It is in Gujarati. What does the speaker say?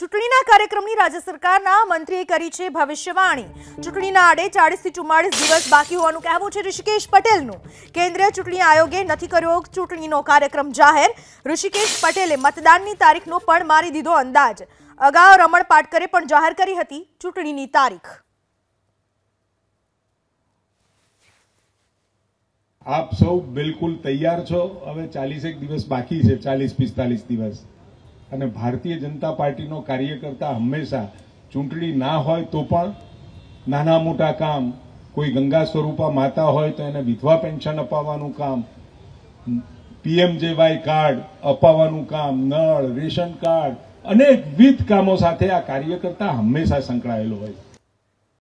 ચૂંટણીના કાર્યક્રમની રાજ્ય સરકારના મંત્રીએ કરી છે ભવિષ્યવાણી ચૂંટણીના આડે ચાળીસથી ચુમ્માળીસ દિવસ બાકી હોવાનું કહેવું છે ઋષિકેશ પટેલનું કેન્દ્રીય ચૂંટણી આયોગે નથી કર્યો ચૂંટણીનો કાર્યક્રમ જાહેર ઋષિકેશ પટેલે મતદાનની તારીખનો પણ મારી દીધો અંદાજ અગાઉ રમણ પાટકરે પણ જાહેર કરી હતી ચૂંટણીની તારીખ આપ સૌ બિલકુલ તૈયાર છો હવે ચાલીસ એક દિવસ બાકી છે ચાલીસ પિસ્તાલીસ દિવસ અને ભારતીય જનતા પાર્ટીનો કાર્યકર્તા હંમેશા ચૂંટણી ના હોય તો પણ નાના મોટા કામ કોઈ ગંગા સ્વરૂપા માતા હોય તો એને વિધવા પેન્શન અપાવવાનું કામ પીએમજેવાય કાર્ડ અપાવવાનું કામ નળ રેશન કાર્ડ અનેકવિધ કામો સાથે આ કાર્યકર્તા હંમેશા સંકળાયેલો હોય છે